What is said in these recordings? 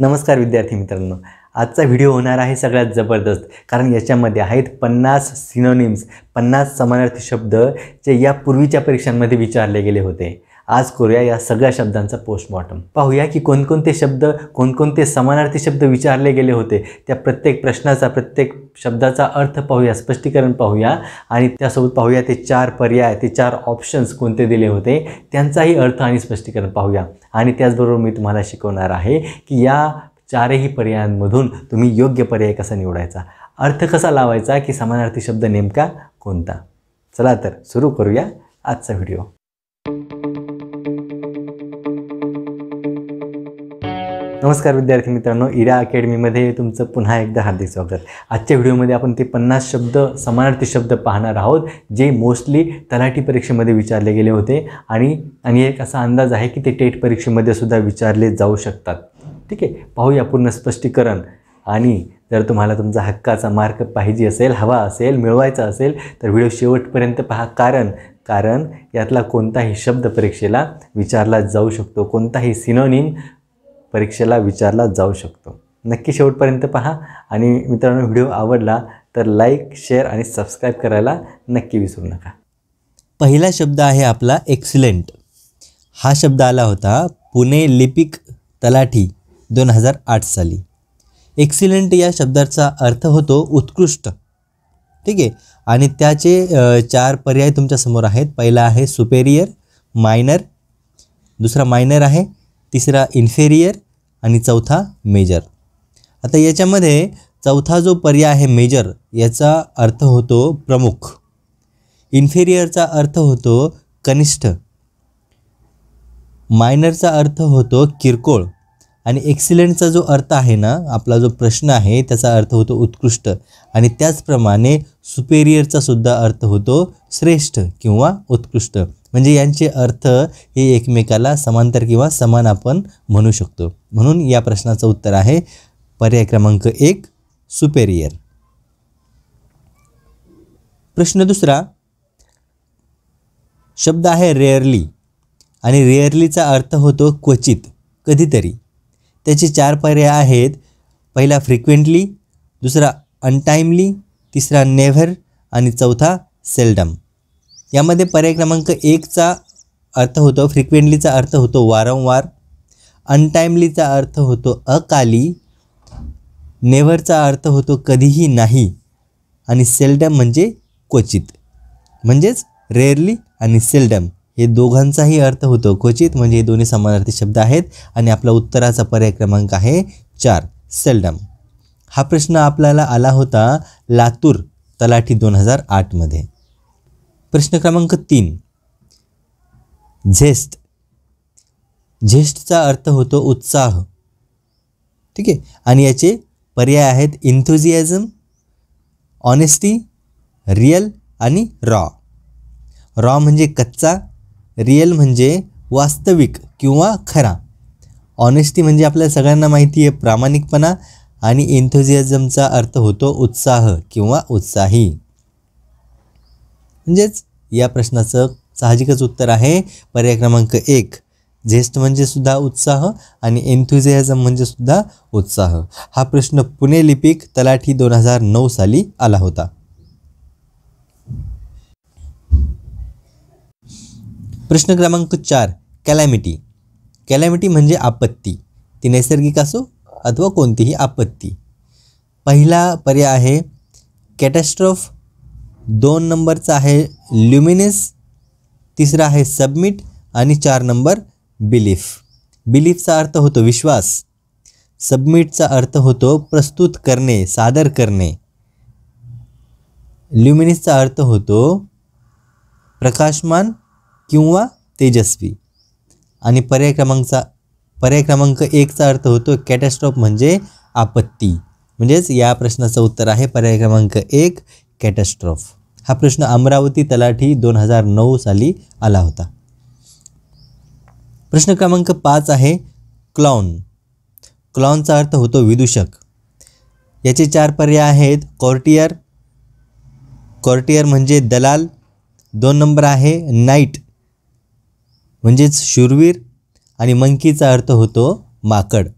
नमस्कार विद्यार्थी मित्रांनो आजचा व्हिडिओ होणार आहे सगळ्यात जबरदस्त कारण याच्यामध्ये आहेत पन्नास सिनोनिम्स पन्नास समानार्थी शब्द जे या पूर्वीच्या परीक्षांमध्ये विचारले गेले होते आज करूया या सगळ्या शब्दांचा पोस्टमॉर्टम पाहूया की कोणकोणते शब्द कोणकोणते समानार्थी शब्द विचारले गेले होते त्या प्रत्येक प्रश्नाचा प्रत्येक शब्दाचा अर्थ पाहूया स्पष्टीकरण पाहूया आणि त्यासोबत पाहूया ते चार पर्याय ते चार ऑप्शन्स कोणते दिले होते त्यांचाही अर्थ आणि स्पष्टीकरण पाहूया आणि त्याचबरोबर मी तुम्हाला शिकवणार आहे की या चारही पर्यायांमधून तुम्ही योग्य पर्याय कसा निवडायचा अर्थ कसा लावायचा की समानार्थी शब्द नेमका कोणता चला तर सुरू करूया आजचा व्हिडिओ नमस्कार विद्यार्थी मित्रांनो इरा अकॅडमीमध्ये तुमचं पुन्हा एकदा हार्दिक स्वागत आजच्या व्हिडिओमध्ये आपण ते पन्नास शब्द समानार्थी शब्द पाहणार आहोत जे मोस्टली तलाठी परीक्षेमध्ये विचारले गेले होते आणि आणि एक असा अंदाज आहे की ते टेट परीक्षेमध्ये सुद्धा विचारले जाऊ शकतात ठीक आहे पाहूया पूर्ण स्पष्टीकरण आणि जर तुम्हाला तुमचा हक्काचा मार्क पाहिजे असेल हवा असेल मिळवायचा असेल तर व्हिडिओ शेवटपर्यंत पहा कारण कारण यातला कोणताही शब्द परीक्षेला विचारला जाऊ शकतो कोणताही सिनोनिम परीक्षेला विचारला जाऊ शकतो नक्की शेवटपर्यंत पहा आणि मित्रांनो व्हिडिओ आवडला तर लाईक शेअर आणि सबस्क्राईब करायला नक्की विसरू नका पहिला शब्द आहे आपला एक्सिलेंट हा शब्द आला होता पुणे लिपिक तलाठी दोन हजार आठ साली एक्सिलेंट या शब्दाचा अर्थ होतो उत्कृष्ट ठीक आहे आणि त्याचे चार पर्याय तुमच्यासमोर आहेत पहिला आहे सुपेरियर मायनर दुसरा मायनर आहे तिसरा इन्फेरियर आणि चौथा मेजर आता याच्यामध्ये चौथा जो पर्याय आहे मेजर याचा अर्थ होतो प्रमुख इन्फेरियरचा अर्थ होतो कनिष्ठ मायनरचा अर्थ होतो किरकोळ आणि एक्सिलेंटचा जो अर्थ आहे ना आपला जो प्रश्न आहे त्याचा अर्थ होतो उत्कृष्ट आणि त्याचप्रमाणे सुपेरियरचासुद्धा सुद्धा अर्थ होतो श्रेष्ठ किंवा उत्कृष्ट म्हणजे यांचे अर्थ हे एकमेकाला समांतर किंवा समान आपण म्हणू शकतो म्हणून या प्रश्नाचं उत्तर आहे पर्याय क्रमांक एक सुपेरियर प्रश्न दुसरा शब्द आहे रेअरली आणि रेअरलीचा अर्थ होतो क्वचित कधीतरी त्याचे चार पर्याय आहेत पहिला फ्रिक्वेंटली दुसरा अनटाईमली तिसरा नेव्हर आणि चौथा सेल्डम यामध्ये पर्याय क्रमांक एकचा अर्थ होतो फ्रिक्वेंटलीचा अर्थ होतो वारंवार अनटाईमलीचा अर्थ होतो अकाली नेव्हरचा अर्थ होतो कधीही नाही आणि सेल्डम म्हणजे क्वचित म्हणजेच रेअरली आणि सेल्डम हे दोघांचाही अर्थ होतो क्वचित म्हणजे हे दोन्ही समानार्थी शब्द आहेत आणि आपला उत्तराचा पर्याय क्रमांक आहे चार सेल्डम हा प्रश्न आपल्याला आला होता लातूर तलाठी दोन हजार आठमध्ये प्रश्न क्रमांक तीन झेस्ट झेस्टचा अर्थ होतो उत्साह ठीक आहे आणि याचे पर्याय आहेत इन्थुझियाझम ऑनेस्टी रिअल आणि रॉ रॉ म्हणजे कच्चा रिअल म्हणजे वास्तविक किंवा खरा ऑनेस्टी म्हणजे आपल्या सगळ्यांना माहिती आहे प्रामाणिकपणा आणि एन्थुझियाझमचा अर्थ होतो उत्साह किंवा उत्साही म्हणजेच या प्रश्नाचं साहजिकच उत्तर आहे पर्याय क्रमांक एक झेस्ट म्हणजे सुद्धा उत्साह आणि एन्थुझियाझम म्हणजे सुद्धा उत्साह हा प्रश्न पुणे लिपिक तलाठी दोन हजार नऊ साली आला होता प्रश्न क्रमांक चार कॅलॅमिटी कॅलॅमिटी म्हणजे आपत्ती ती नैसर्गिक असो अथवा कोणतीही आपत्ती पहिला पर्याय आहे कॅटॅस्ट्रॉफ दोन नंबरचा आहे ल्युमिनेस तिसरा आहे सबमिट आणि चार नंबर बिलीफ बिलीफचा अर्थ होतो विश्वास सबमिटचा अर्थ होतो प्रस्तुत करणे सादर करणे ल्युमिनिसचा अर्थ होतो प्रकाशमान किंवा तेजस्वी आणि पर्याय क्रमांकचा पर्याय क्रमांक एकचा अर्थ होतो कॅटॅस्ट्रॉफ म्हणजे आपत्ती म्हणजेच या प्रश्नाचं उत्तर आहे पर्याय क्रमांक एक कॅटॅस्ट्रॉफ हा प्रश्न अमरावती तलाठी दोन हजार नऊ साली आला होता प्रश्न क्रमांक पाच आहे क्लॉन क्लॉनचा अर्थ होतो विदूषक याचे चार पर्याय आहेत कॉर्टियर कॉर्टियर म्हणजे दलाल दोन नंबर आहे नाईट म्हणजेच शूरवीर आणि मंकीचा अर्थ होतो माकड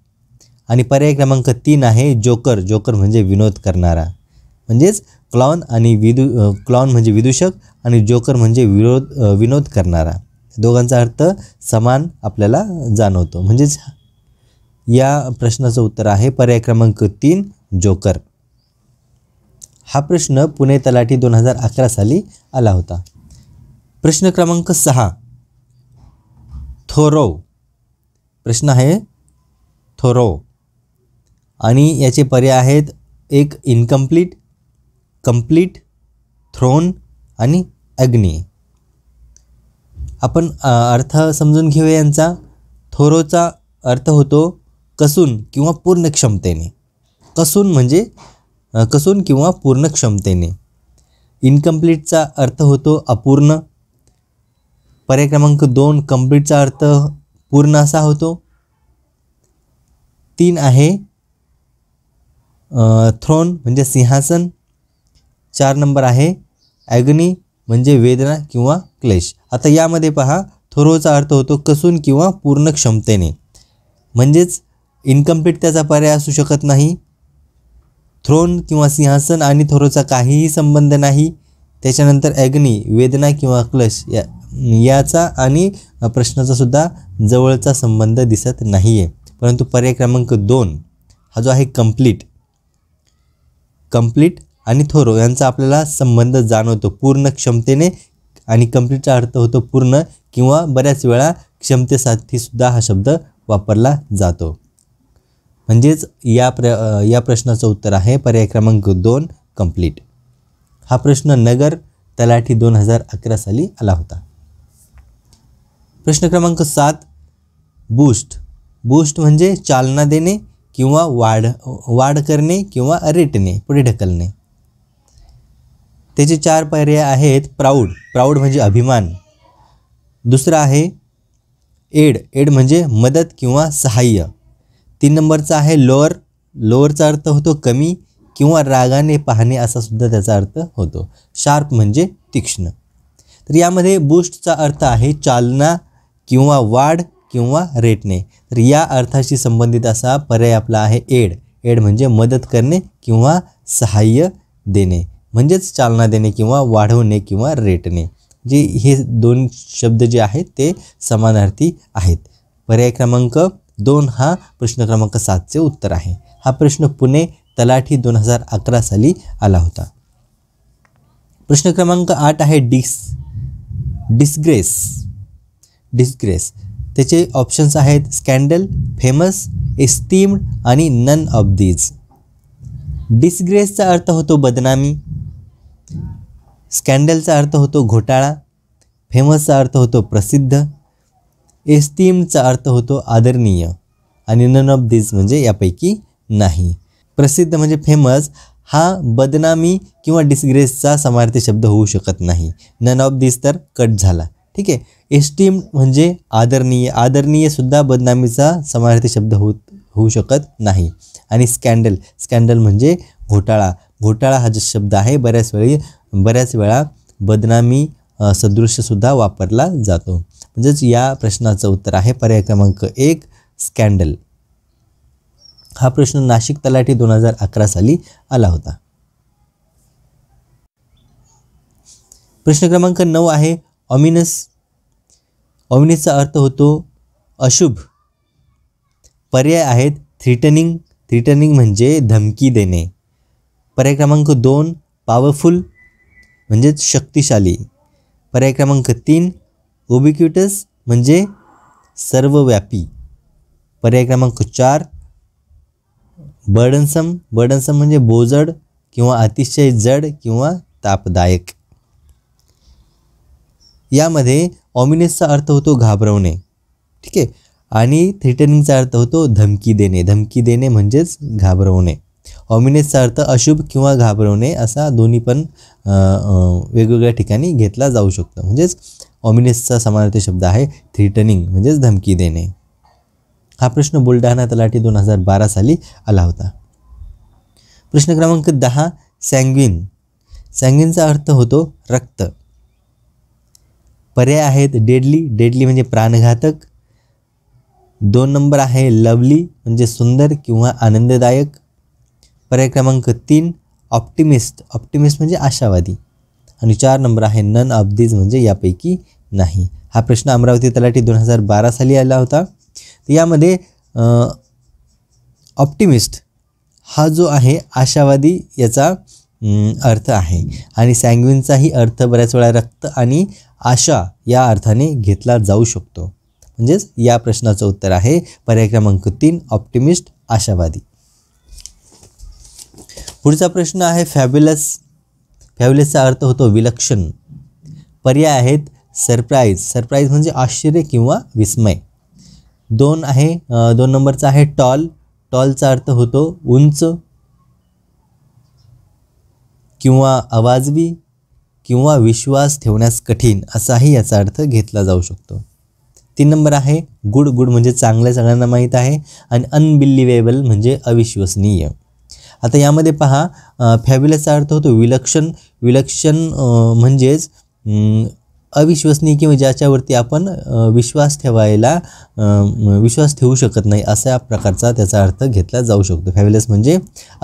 आणि पर्याय क्रमांक तीन आहे जोकर जोकर म्हणजे विनोद करणारा म्हणजेच क्लॉन आणि विदू क्लॉन म्हणजे विदूषक आणि जोकर म्हणजे विरोध विनोद करणारा दोघांचा अर्थ समान आपल्याला जाणवतो म्हणजेच या प्रश्नाचं उत्तर आहे पर्याय क्रमांक तीन जोकर हा प्रश्न पुणे तलाठी दोन हजार अकरा साली आला होता प्रश्न क्रमांक सहा थोरो प्रश्न आहे थोरो आणि याचे पर्याय आहेत एक इनकम्प्लीट कंप्लीट थ्रोन आणि अग्नी आपण अर्थ समजून घेऊया यांचा थोरोचा अर्थ होतो कसून किंवा पूर्ण क्षमतेने कसून म्हणजे कसून किंवा पूर्ण क्षमतेने इनकम्प्लीटचा अर्थ होतो अपूर्ण पर्याय क्रमांक दोन कम्प्लीटचा अर्थ पूर्ण असा होतो तीन आहे थ्रोन म्हणजे सिंहासन चार नंबर आहे ॲग्नी म्हणजे वेदना किंवा क्लेश आता यामध्ये पहा थोरोचा अर्थ होतो कसून किंवा पूर्ण क्षमतेने म्हणजेच इन्कम्प्लीट त्याचा पर्याय असू शकत नाही थ्रोन किंवा सिंहासन आणि थोरोचा काहीही संबंध नाही त्याच्यानंतर अग्नी वेदना किंवा क्लश या याचा आणि प्रश्नाचासुद्धा जवळचा संबंध दिसत नाही आहे परंतु पर्याय क्रमांक दोन हा जो आहे कम्प्लीट कम्प्लीट आणि थोरो यांचा आपल्याला संबंध जाणवतो पूर्ण क्षमतेने आणि कम्प्लीटचा अर्थ होतो पूर्ण किंवा बऱ्याच वेळा क्षमतेसाठी सुद्धा हा शब्द वापरला जातो म्हणजेच या प्र या प्रश्नाचं उत्तर आहे पर्याय क्रमांक दोन कम्प्लीट हा प्रश्न नगर तलाठी दोन हजार अकरा साली आला होता प्रश्न क्रमांक सात बूस्ट बूस्ट म्हणजे चालना देणे किंवा वाढ वाढ करणे किंवा रेटणे पुढे ढकलणे त्याचे चार पर्याय आहेत प्राऊड प्राऊड म्हणजे अभिमान दुसरा आहे एड एड म्हणजे मदत किंवा सहाय्य तीन नंबरचा आहे लोअर लोअरचा अर्थ होतो कमी किंवा रागाने पाहणे असा सुद्धा त्याचा अर्थ होतो शार्प म्हणजे तीक्ष्ण तर यामध्ये बूस्टचा अर्थ आहे चालना किंवा वाढ किंवा रेटणे तर या अर्थाशी संबंधित असा पर्याय आपला आहे एड एड म्हणजे मदत करणे किंवा सहाय्य देणे म्हणजेच चालना देणे किंवा वाढवणे किंवा रेटणे जे हे दोन शब्द जे आहेत ते समानार्थी आहेत पर्याय क्रमांक दोन हा प्रश्न क्रमांक सातचे उत्तर आहे हा प्रश्न पुणे तलाठी दोन हजार अकरा साली आला होता प्रश्न क्रमांक आठ आहे डिस डिस्ग्रेस डिस्ग्रेस त्याचे ऑप्शन्स आहेत स्कॅन्डल फेमस एस्टीम्ड आणि नन ऑफ दीज डिसग्रेसचा अर्थ होतो बदनामी स्कॅन्डलचा अर्थ होतो घोटाळा फेमसचा अर्थ होतो प्रसिद्ध एस्टीमचा अर्थ होतो आदरणीय आणि नन ऑफ दीज म्हणजे यापैकी नाही प्रसिद्ध म्हणजे फेमस हा बदनामी किंवा डिसग्रेसचा समार्थी शब्द होऊ शकत नाही नन ऑफ दीज तर कट झाला ठीक आहे एस्टीम म्हणजे आदरणीय आदरणीयसुद्धा बदनामीचा समार्थी शब्द होत होऊ शकत नाही आणि स्कॅन्डल स्कॅन्डल म्हणजे घोटाळा घोटाळा हा जो शब्द आहे बऱ्याच वेळी बऱ्याच वेळा बदनामी सदृश्यसुद्धा वापरला जातो म्हणजेच या प्रश्नाचं उत्तर आहे पर्याय क्रमांक एक स्कॅन्डल हा प्रश्न नाशिक तलाठी दोन हजार अकरा साली आला होता प्रश्न क्रमांक नऊ आहे ऑमिनस ऑमिनसचा अर्थ होतो अशुभ पर्याय आहेत थ्रिटनिंग थ्रिटनिंग म्हणजे धमकी देणे पर्याय क्रमांक दोन पॉवरफुल म्हणजेच शक्तिशाली पर्याय क्रमांक तीन ओबिक्युटस म्हणजे सर्वव्यापी पर्याय क्रमांक चार बर्डनसम बर्डनसम म्हणजे बोजड किंवा अतिशय जड किंवा तापदायक यामध्ये ऑमिनेसचा अर्थ होतो घाबरवणे ठीक आहे आणि थ्रिटनिंगचा अर्थ होतो धमकी देणे धमकी देणे म्हणजेच घाबरवणे ऑमिनेसचा अर्थ अशुभ किंवा घाबरवणे असा दोन्ही पण वेगवेगळ्या ठिकाणी घेतला जाऊ शकतो म्हणजेच ऑमिनेसचा समानार्थी शब्द आहे थ्रिटनिंग म्हणजेच धमकी देणे हा प्रश्न बुलढाणा तलाठी दोन हजार बारा साली आला होता प्रश्न क्रमांक दहा सँग्विन सँग्विनचा अर्थ होतो रक्त पर्याय आहेत डेडली डेडली म्हणजे प्राणघातक दोन नंबर आहे लवली म्हणजे सुंदर किंवा आनंददायक पर्याय क्रमांक तीन ऑप्टिमिस्ट ऑप्टिमिस्ट म्हणजे आशावादी आणि चार नंबर आहे नन ऑफ दीज म्हणजे यापैकी नाही हा प्रश्न अमरावती तलाठी दोन हजार बारा साली आला होता यामध्ये ऑप्टिमिस्ट हा जो आहे आशावादी याचा अर्थ आहे आणि सँग्विनचाही अर्थ बऱ्याच वेळा रक्त आणि आशा या अर्थाने घेतला जाऊ शकतो म्हणजेच या प्रश्नाचं उत्तर आहे पर्याय क्रमांक तीन ऑप्टिमिस्ट आशावादी पुढचा प्रश्न आहे फॅब्युलस फॅब्युलसचा अर्थ होतो विलक्षण पर्याय आहेत सरप्राईज सरप्राईज म्हणजे आश्चर्य किंवा विस्मय दोन आहे दोन नंबरचा आहे टॉल टॉलचा अर्थ होतो उंच किंवा आवाजवी किंवा विश्वास ठेवण्यास कठीण असाही याचा अर्थ घेतला जाऊ शकतो तीन नंबर आहे गुड गुड म्हणजे चांगलं सगळ्यांना माहीत आहे आणि अनबिलिवेबल म्हणजे अविश्वसनीय आता यामध्ये पहा फॅब्युलसचा अर्थ होतो विलक्षण विलक्षण म्हणजेच अविश्वसनीय किंवा ज्याच्यावरती आपण विश्वास ठेवायला विश्वास ठेवू शकत नाही अशा प्रकारचा त्याचा अर्थ घेतला जाऊ शकतो फॅब्युलस म्हणजे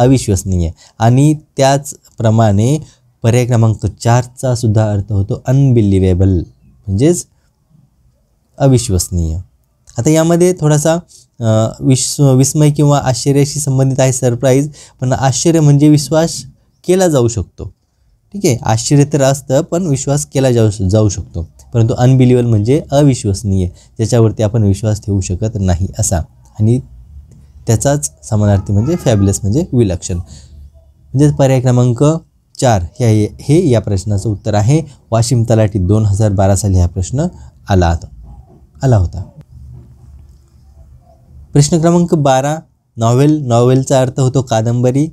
अविश्वसनीय आणि त्याचप्रमाणे पर्याय क्रमांक चारचा सुद्धा अर्थ होतो अनबिलिवेबल म्हणजेच अविश्वसनीय आता यामध्ये थोडासा विश विस्मय किंवा आश्चर्याशी संबंधित आहे सरप्राईज पण आश्चर्य म्हणजे विश्वास केला जाऊ शकतो ठीक आहे आश्चर्य तर असतं पण विश्वास केला जाऊ जाऊ शकतो परंतु अनबिलिवल म्हणजे अविश्वसनीय ज्याच्यावरती आपण विश्वास ठेवू शकत नाही असा आणि त्याचाच समानार्थी म्हणजे फॅबलेस म्हणजे विलक्षण म्हणजेच पर्याय क्रमांक चार हे हे या प्रश्नाचं उत्तर आहे वाशिम तलाठी दोन हजार बारा साली हा प्रश्न आला होता आला होता प्रश्न क्रमांक बारा नॉव्हेल नॉव्हेलचा अर्थ होतो कादंबरी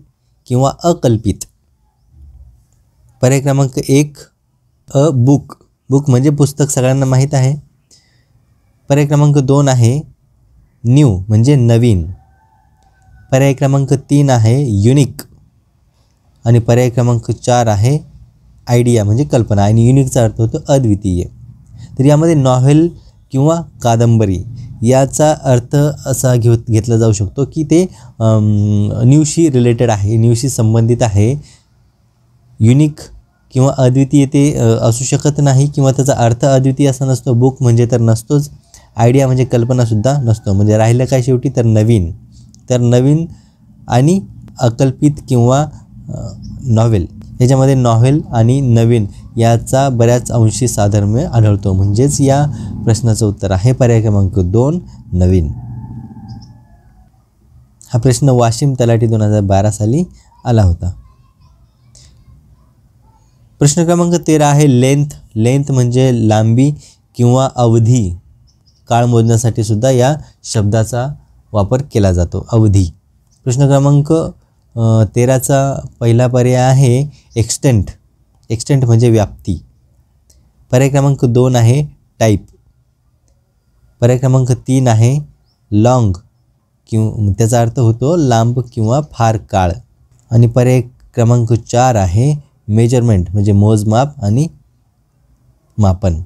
किंवा अकल्पित पर्याय क्रमांक एक अ बुक बुक म्हणजे पुस्तक सगळ्यांना माहीत आहे पर्याय क्रमांक दोन आहे न्यू म्हणजे नवीन पर्याय क्रमांक तीन आहे युनिक आणि पर्याय क्रमांक चार आहे आयडिया म्हणजे कल्पना आणि युनिकचा अर्थ होतो अद्वितीय तर यामध्ये नॉव्हेल किंवा कादंबरी याचा अर्थ असा घेऊ घेतला जाऊ शकतो की ते न्यूशी रिलेटेड आहे न्यूशी संबंधित आहे युनिक किंवा अद्वितीय ते असू शकत नाही किंवा त्याचा अर्थ अद्वितीय असा नसतो बुक म्हणजे तर नसतोच आयडिया म्हणजे कल्पनासुद्धा नसतो म्हणजे राहिलं काय शेवटी तर नवीन तर नवीन आणि अकल्पित किंवा नॉवेल याच्यामध्ये नॉव्हेल आणि नवीन याचा बऱ्याच अंशी साधर्म्य आढळतो म्हणजेच या प्रश्नाचं उत्तर आहे पर्याय क्रमांक दोन नवीन हा प्रश्न वाशिम तलाठी दोन हजार बारा साली आला होता प्रश्न क्रमांक तेरा आहे लेंथ लेंथ म्हणजे लांबी किंवा अवधी काळ मोजण्यासाठी सुद्धा या शब्दाचा वापर केला जातो अवधी प्रश्न क्रमांक तेराचा पहिला पर्याय आहे एक्स्टेंट एक्सटेंट म्हणजे व्याप्ती पर्याय क्रमांक दोन आहे टाईप पर्याय क्रमांक तीन आहे लाँग किंवा त्याचा अर्थ होतो लांब किंवा फार काळ आणि पर्याय क्रमांक चार आहे मेजरमेंट म्हणजे मोजमाप आणि मापन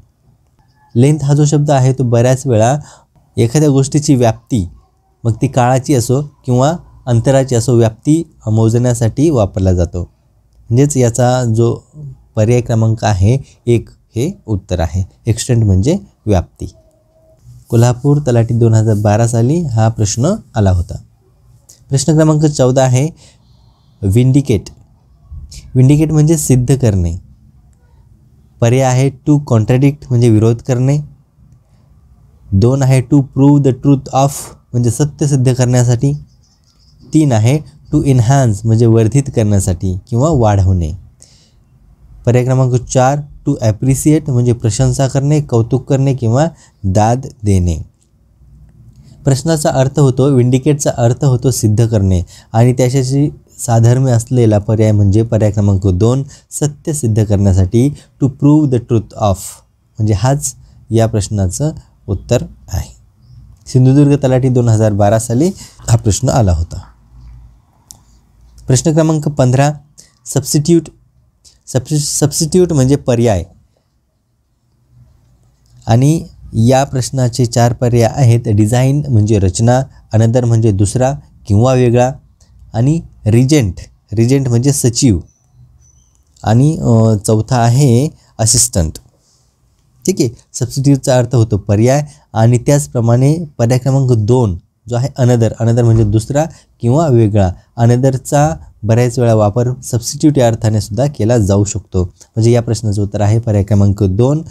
लेंथ हा जो शब्द आहे तो बऱ्याच वेळा एखाद्या गोष्टीची व्याप्ती मग ती काळाची असो किंवा अंतराची असो व्याप्ती मोजण्यासाठी वापरला जातो म्हणजेच याचा जो पर्याय क्रमांक आहे एक हे उत्तर आहे एक्सटेंड म्हणजे व्याप्ती कोल्हापूर तलाठी दोन हजार बारा साली हा प्रश्न आला होता प्रश्न क्रमांक चौदा आहे विंडिकेट विंडिकेट म्हणजे सिद्ध करणे पर्याय आहे टू कॉन्ट्रॅडिक्ट म्हणजे विरोध करणे दोन आहे to prove the truth of म्हणजे सत्य सिद्ध करण्यासाठी तीन आहे टू इन्हान्स म्हणजे वर्धित करण्यासाठी किंवा वाढवणे पर्याय क्रमांक चार टू ॲप्रिसिएट म्हणजे प्रशंसा करणे कौतुक करणे किंवा दाद देणे प्रश्नाचा अर्थ होतो विंडिकेटचा अर्थ होतो सिद्ध करणे आणि त्याच्याशी साधर्म्य असलेला पर्याय म्हणजे पर्याय क्रमांक दोन सत्य सिद्ध करण्यासाठी to prove the truth of म्हणजे हाच या प्रश्नाचं उत्तर आहे सिंधुदुर्ग तलाठी दोन हजार बारा साली हा प्रश्न आला होता प्रश्न क्रमांक पंधरा सबस्टिट्यूट सबसि सबस्टिट्यूट म्हणजे पर्याय आणि या प्रश्नाचे चार पर्याय आहेत डिझाईन म्हणजे रचना अनदर म्हणजे दुसरा किंवा वेगळा आणि रिजेंट रिजेंट म्हणजे सचिव आणि चौथा आहे असिस्टंट ठीक आहे सबस्टिट्यूटचा अर्थ होतो पर्याय आणि त्याचप्रमाणे पर्याय क्रमांक दोन जो आहे अनदर अनदर म्हणजे दुसरा किंवा वेगळा अनदरचा बऱ्याच वेळा वापर सबस्टिट्यूट या अर्थाने सुद्धा केला जाऊ शकतो म्हणजे या प्रश्नाचं उत्तर आहे पर्याय क्रमांक दोन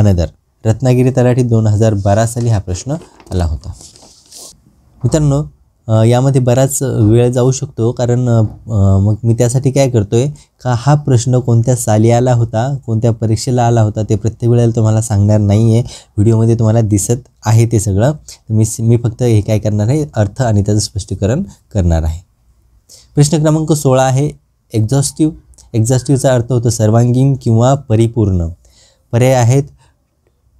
अनदर रत्नागिरी तलाठी दोन हजार बारा साली हा प्रश्न आला होता मित्रांनो यामध्ये बराच वेळ जाऊ शकतो कारण मग मी त्यासाठी काय करतो आहे का हा प्रश्न कोणत्या साली आला होता कोणत्या परीक्षेला आला होता ते प्रत्येक वेळेला तुम्हाला सांगणार नाही आहे व्हिडिओमध्ये तुम्हाला दिसत आहे ते सगळं मी मी फक्त हे काय करणार आहे अर्थ आणि त्याचं स्पष्टीकरण करणार आहे प्रश्न क्रमांक सोळा आहे एक्झॉस्टिव्ह एक्झॉस्टिव्हचा अर्थ होतो सर्वांगीण किंवा परिपूर्ण पर्याय आहेत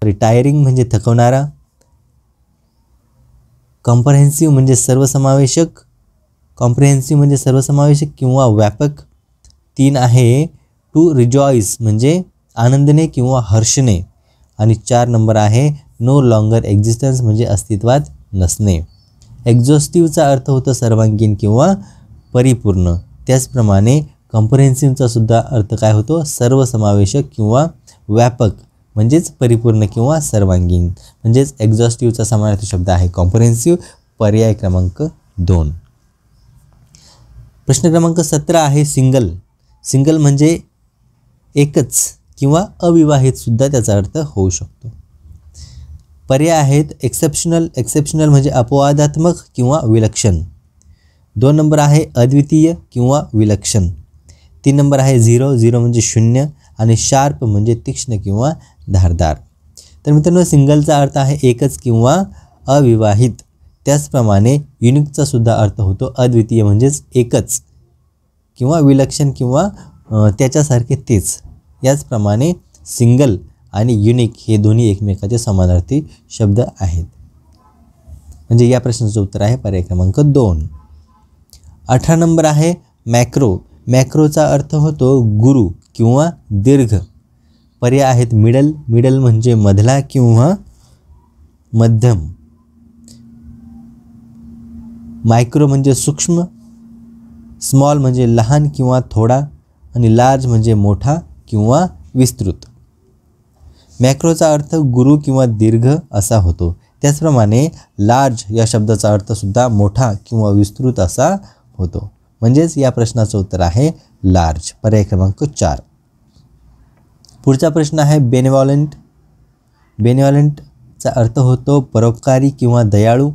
रिटायरिंग म्हणजे थकवणारा कॉम्प्रहेन्सिव्ह म्हणजे सर्वसमावेशक कॉम्प्रिहेन्सिव्ह म्हणजे सर्वसमावेशक किंवा व्यापक तीन आहे टू रिजॉईस म्हणजे आनंदने किंवा हर्षणे आणि चार नंबर आहे नो लॉंगर एक्झिस्टन्स म्हणजे अस्तित्वात नसणे एक्झॉस्टिव्हचा अर्थ होतो सर्वांगीण किंवा परिपूर्ण त्याचप्रमाणे कॉम्प्रेन्सिव्हचा सुद्धा अर्थ काय होतो सर्वसमावेशक किंवा व्यापक म्हणजेच परिपूर्ण किंवा सर्वांगीण म्हणजेच एक्झॉस्टिव्हचा समानार्थ शब्द आहे कॉम्प्रहेन्सिव्ह पर्याय क्रमांक दोन प्रश्न क्रमांक सतरा आहे सिंगल सिंगल म्हणजे एकच किंवा अविवाहितसुद्धा त्याचा अर्थ होऊ शकतो पर्याय आहेत एक्सेप्शनल एक्सेप्शनल म्हणजे अपवादात्मक किंवा विलक्षण दोन नंबर आहे अद्वितीय किंवा विलक्षण तीन नंबर आहे झिरो झिरो म्हणजे शून्य आणि शार्प म्हणजे तीक्ष्ण किंवा धारदार तर मित्रांनो सिंगलचा अर्थ आहे एकच किंवा अविवाहित त्याचप्रमाणे युनिकचा सुद्धा अर्थ होतो अद्वितीय म्हणजेच एकच किंवा विलक्षण किंवा त्याच्यासारखे तेच याचप्रमाणे सिंगल आणि युनिक हे दोन्ही एकमेकाचे समानार्थी शब्द आहेत म्हणजे या प्रश्नाचं उत्तर आहे पर्याय क्रमांक दोन अठरा नंबर आहे मॅक्रो मॅक्रोचा अर्थ होतो गुरु किंवा दीर्घ पर्याय आहेत मिडल मिडल म्हणजे मधला किंवा मध्यम मायक्रो म्हणजे सूक्ष्म स्मॉल म्हणजे लहान किंवा थोडा आणि लार्ज म्हणजे मोठा किंवा विस्तृत मॅक्रोचा अर्थ गुरु किंवा दीर्घ असा होतो त्याचप्रमाणे लार्ज या शब्दाचा अर्थसुद्धा मोठा किंवा विस्तृत असा होतो म्हणजेच या प्रश्नाचं उत्तर आहे लार्ज पर्याय क्रमांक चार पुढचा प्रश्न आहे बेनिवॉलंट बेनिवॉलंटचा अर्थ होतो परोपकारी किंवा दयाळू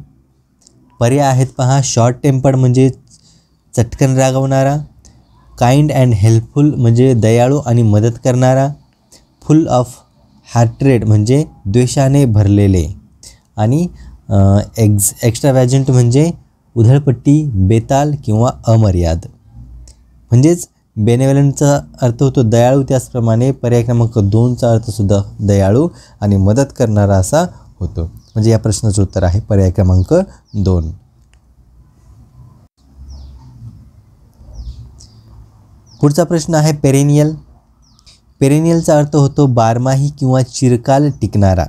पर्याय आहेत पहा शॉर्ट टेम्पर्ड म्हणजे चटकन रागवणारा काइंड अँड हेल्पफुल म्हणजे दयाळू आणि मदत करणारा फुल ऑफ हार्ट्रेड म्हणजे द्वेषाने भरलेले आणि एक्झ व्हॅजंट म्हणजे उधळपट्टी बेताल किंवा अमर्याद म्हणजेच बेनेवेलनचा अर्थ होतो दयाळू त्याचप्रमाणे पर्याय क्रमांक दोनचा अर्थसुद्धा दयाळू आणि मदत करणारा असा होतो म्हणजे या प्रश्नाचं उत्तर आहे पर्याय क्रमांक दोन पुढचा प्रश्न आहे पेरेनियल पेरेनियलचा अर्थ होतो बारमाही किंवा चिरकाल टिकणारा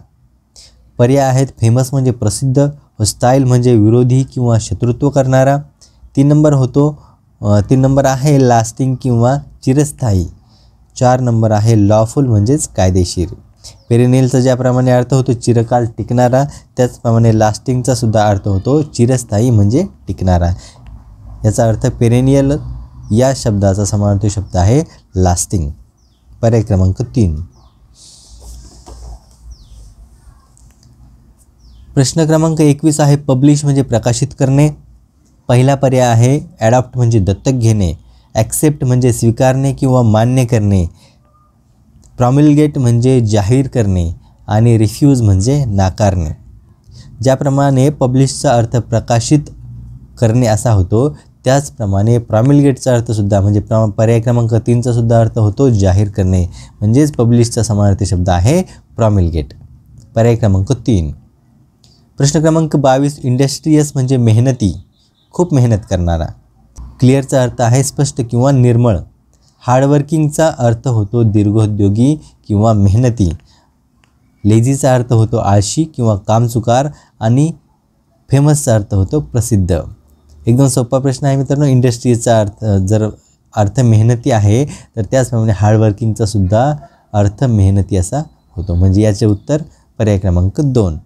पर्याय आहेत फेमस म्हणजे प्रसिद्ध स्टाईल म्हणजे विरोधी किंवा शत्रुत्व करणारा तीन नंबर होतो तीन नंबर आहे लास्टिंग किंवा चिरस्थायी चार नंबर आहे लॉफुल म्हणजेच कायदेशीर पेरिनेलचा ज्याप्रमाणे अर्थ होतो चिरकाल टिकणारा त्याचप्रमाणे लास्टिंगचा सुद्धा अर्थ होतो चिरस्थायी म्हणजे टिकणारा याचा अर्थ पेरेनियल या शब्दाचा समानार्थी शब्द आहे लास्टिंग पर्याय क्रमांक तीन प्रश्न क्रमांक एकवीस आहे पब्लिश म्हणजे प्रकाशित करणे पहिला पर्याय आहे ॲडॉप्ट म्हणजे दत्तक घेणे ॲक्सेप्ट म्हणजे स्वीकारणे किंवा मान्य करणे प्रॉमिलगेट म्हणजे जाहीर करणे आणि रिफ्यूज म्हणजे नाकारणे ज्याप्रमाणे पब्लिशचा अर्थ प्रकाशित करणे असा होतो त्याचप्रमाणे प्रॉमिलगेटचा अर्थसुद्धा म्हणजे प्र पर्याय क्रमांक तीनचासुद्धा अर्थ होतो जाहीर करणे म्हणजेच पब्लिशचा समानार्थी शब्द आहे प्रॉमिलगेट पर्याय क्रमांक तीन प्रश्न क्रमांक बावीस इंडस्ट्रीयस म्हणजे मेहनती खूप मेहनत करणारा क्लिअरचा अर्थ आहे स्पष्ट किंवा निर्मळ हार्डवर्किंगचा अर्थ होतो दीर्घोद्योगी किंवा मेहनती लेझीचा अर्थ होतो आळशी किंवा कामचुकार आणि फेमसचा अर्थ होतो प्रसिद्ध एकदम सोपा प्रश्न आहे मित्रांनो इंडस्ट्रीचा अर्थ जर अर्थ मेहनती आहे तर त्याचप्रमाणे हार्डवर्किंगचा सुद्धा अर्थ मेहनती असा होतो म्हणजे याचे उत्तर पर्याय क्रमांक दोन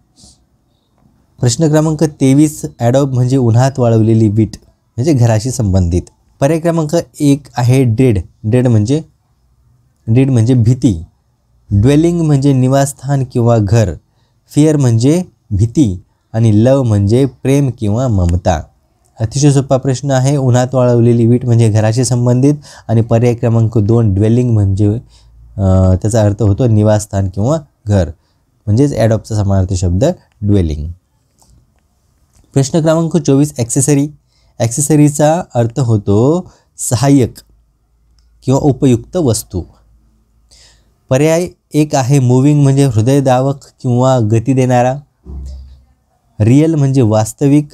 प्रश्न क्रमांक तेवीस ॲडॉब म्हणजे उन्हात वाळवलेली वीट म्हणजे घराशी संबंधित पर्याय क्रमांक एक आहे डेड डेड म्हणजे डेड म्हणजे भीती ड्वेलिंग म्हणजे निवासस्थान किंवा घर फिअर म्हणजे भीती आणि लव म्हणजे प्रेम किंवा ममता अतिशय सोपा प्रश्न आहे उन्हात वाळवलेली वीट म्हणजे घराशी संबंधित आणि पर्याय क्रमांक दोन ड्वेलिंग म्हणजे त्याचा अर्थ होतो निवासस्थान किंवा घर म्हणजेच ॲडॉपचा समानार्थी शब्द ड्वेलिंग प्रश्न क्रमांक चोवीस ॲक्सेसरी ॲक्सेसरीचा अर्थ होतो सहाय्यक किंवा उपयुक्त वस्तू पर्याय एक आहे मूविंग म्हणजे हृदयदावक किंवा गती देणारा रियल म्हणजे वास्तविक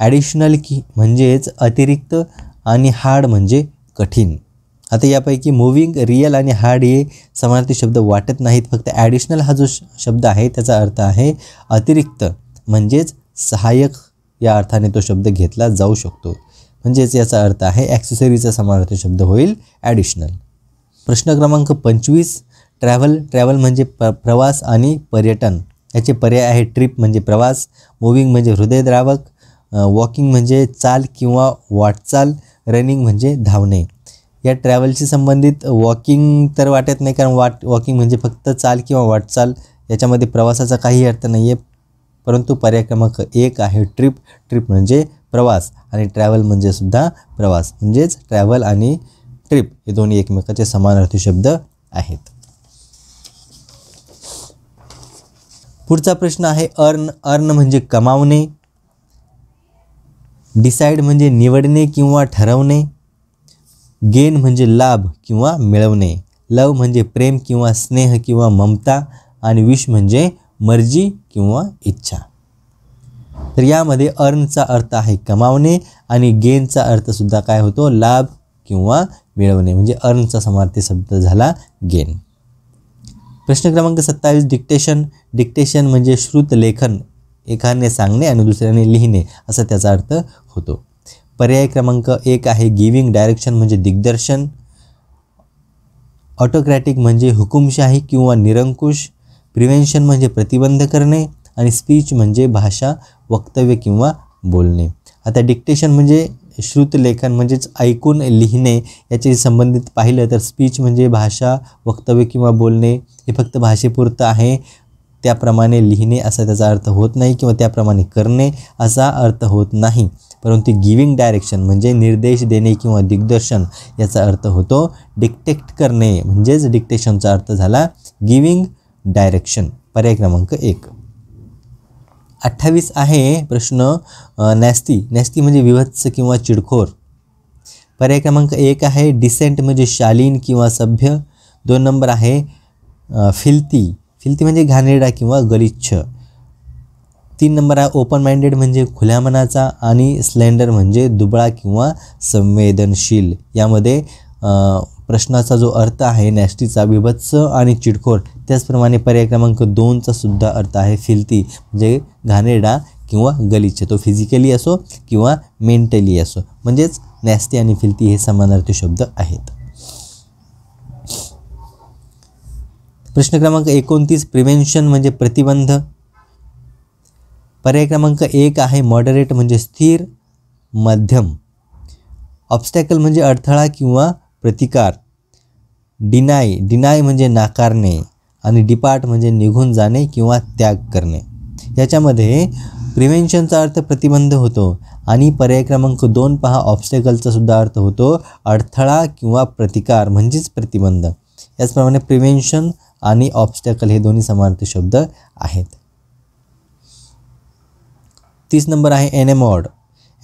ॲडिशनल की म्हणजेच अतिरिक्त आणि हार्ड म्हणजे कठीण आता यापैकी मूविंग रियल आणि हार्ड हे समानार्थी शब्द वाटत नाहीत फक्त ॲडिशनल हा जो शब्द आहे त्याचा अर्थ आहे अतिरिक्त म्हणजेच सहाय्यक या अर्थाने तो शब्द घेतला जाऊ शकतो म्हणजेच याचा अर्थ आहे ॲक्सेसरीचा समानार्थ शब्द होईल ॲडिशनल प्रश्न क्रमांक पंचवीस ट्रॅव्हल ट्रॅव्हल म्हणजे प प्रवास आणि पर्यटन याचे पर्याय आहे ट्रिप म्हणजे प्रवास मुव्हिंग म्हणजे हृदयद्रावक वॉकिंग म्हणजे चाल किंवा वाटचाल रनिंग म्हणजे धावणे या ट्रॅव्हलशी संबंधित वॉकिंग तर वाटत नाही कारण वाट वॉकिंग म्हणजे फक्त चाल किंवा वाटचाल याच्यामध्ये प्रवासाचा काही अर्थ नाही आहे परंतु पर्याय क्रमांक एक आहे ट्रिप ट्रिप म्हणजे प्रवास आणि ट्रॅव्हल म्हणजे सुद्धा प्रवास म्हणजेच ट्रॅव्हल आणि ट्रिप हे दोन्ही एकमेकाचे समानार्थी शब्द आहेत पुढचा प्रश्न आहे अर्न अर्न म्हणजे कमावणे डिसाईड म्हणजे निवडणे किंवा ठरवणे गेन म्हणजे लाभ किंवा मिळवणे लव म्हणजे प्रेम किंवा स्नेह किंवा ममता आणि विष म्हणजे मर्जी किंवा इच्छा तर यामध्ये अर्नचा अर्थ आहे कमावणे आणि गेनचा अर्थसुद्धा काय होतो लाभ किंवा मिळवणे म्हणजे अर्नचा समार्थी शब्द झाला गेन प्रश्न क्रमांक सत्तावीस डिक्टेशन डिक्टेशन म्हणजे श्रुत लेखन एकाने सांगणे आणि दुसऱ्याने लिहिणे असा त्याचा अर्थ होतो पर्याय क्रमांक एक आहे गिविंग डायरेक्शन म्हणजे दिग्दर्शन ऑटोक्रॅटिक म्हणजे हुकुमशाही किंवा निरंकुश प्रिव्हेंशन म्हणजे प्रतिबंध करणे आणि स्पीच म्हणजे भाषा वक्तव्य किंवा बोलणे आता डिक्टेशन म्हणजे श्रुतलेखन म्हणजेच ऐकून लिहिणे याचे संबंधित पाहिलं तर स्पीच म्हणजे भाषा वक्तव्य किंवा बोलणे हे फक्त भाषेपुरतं आहे त्याप्रमाणे लिहिणे असा त्याचा अर्थ होत नाही किंवा त्याप्रमाणे करणे असा अर्थ होत नाही परंतु गिविंग डायरेक्शन म्हणजे निर्देश देणे किंवा दिग्दर्शन याचा अर्थ होतो डिक्टेक्ट करणे म्हणजेच डिक्टेशनचा अर्थ झाला गिविंग डायरेक्शन पर्याय क्रमांक एक अठ्ठावीस आहे प्रश्न नॅस्ती नॅस्ती म्हणजे विभत्स किंवा चिडखोर पर्याय क्रमांक एक आहे डिसेंट म्हणजे शालीन किंवा सभ्य दोन नंबर आहे फिल्ती फिल्ती म्हणजे घाणेरडा किंवा गलिच्छ तीन नंबर आहे ओपन माइंडेड म्हणजे खुल्या मनाचा आणि स्लेंडर म्हणजे दुबळा किंवा संवेदनशील यामध्ये प्रश्नाचा जो अर्थ आहे नॅस्टीचा विभत्स आणि चिडखोर त्याचप्रमाणे पर्याय क्रमांक दोनचा सुद्धा अर्थ आहे फिल्ती म्हणजे घाणेरडा किंवा गलिच्छ तो फिजिकली असो किंवा मेंटली असो म्हणजेच नॅस्टी आणि फिलती हे समानार्थी शब्द आहेत प्रश्न क्रमांक एकोणतीस प्रिव्हेन्शन म्हणजे प्रतिबंध पर्याय क्रमांक एक आहे मॉडरेट म्हणजे स्थिर मध्यम ऑब्स्टॅकल म्हणजे अडथळा किंवा प्रतिकार डिनाय डिनाय म्हणजे नाकारणे आणि डिपार्ट म्हणजे निघून जाणे किंवा त्याग करणे याच्यामध्ये प्रिव्हेन्शनचा अर्थ प्रतिबंध होतो आणि पर्याय क्रमांक दोन पहा ऑब्स्टेकलचा सुद्धा अर्थ होतो अडथळा किंवा प्रतिकार म्हणजेच प्रतिबंध याचप्रमाणे प्रिव्हेन्शन आणि ऑब्स्टॅकल हे दोन्ही समानार्थी शब्द आहेत तीस नंबर आहे एनेमॉड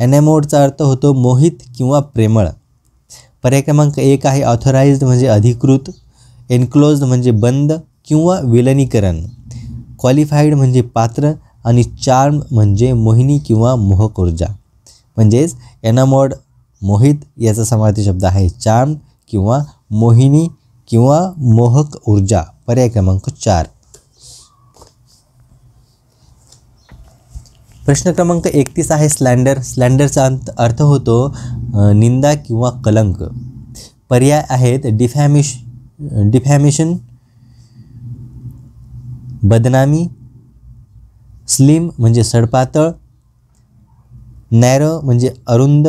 एनेमॉडचा अर्थ होतो मोहित किंवा प्रेमळ पर्याय क्रमांक एक आहे ऑथोराइज्ड म्हणजे अधिकृत एनक्लोज्ड म्हणजे बंद किंवा विलनीकरण क्वालिफाईड म्हणजे पात्र आणि चार्म म्हणजे मोहिनी किंवा मोहक ऊर्जा म्हणजेच एनामोड मोहित याचा समाधी शब्द आहे चार्म किंवा मोहिनी किंवा मोहक ऊर्जा पर्याय क्रमांक चार प्रश्न क्रमांक एकतीस आहे स्लँडर स्लँडरचा अंत अर्थ होतो निंदा किंवा कलंक पर्याय आहेत डिफॅमिश डिफॅमिशन बदनामी स्लिम म्हणजे सडपातळ नॅरो म्हणजे अरुंद